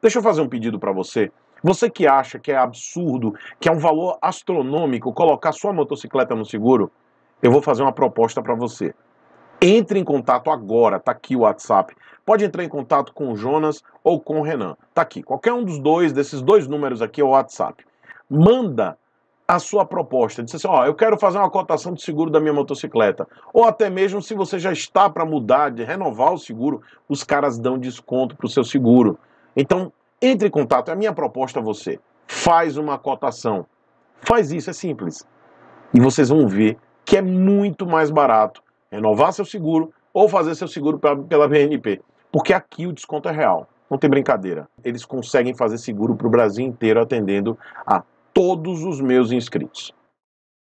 Deixa eu fazer um pedido para você. Você que acha que é absurdo, que é um valor astronômico colocar sua motocicleta no seguro, eu vou fazer uma proposta para você. Entre em contato agora, tá aqui o WhatsApp. Pode entrar em contato com o Jonas ou com o Renan. Tá aqui. Qualquer um dos dois, desses dois números aqui é o WhatsApp. Manda a sua proposta. Diz assim: ó, eu quero fazer uma cotação de seguro da minha motocicleta. Ou até mesmo se você já está para mudar, de renovar o seguro, os caras dão desconto para o seu seguro. Então, entre em contato. É a minha proposta a você. Faz uma cotação. Faz isso, é simples. E vocês vão ver que é muito mais barato renovar seu seguro ou fazer seu seguro pela BNP. Porque aqui o desconto é real. Não tem brincadeira. Eles conseguem fazer seguro para o Brasil inteiro atendendo a todos os meus inscritos.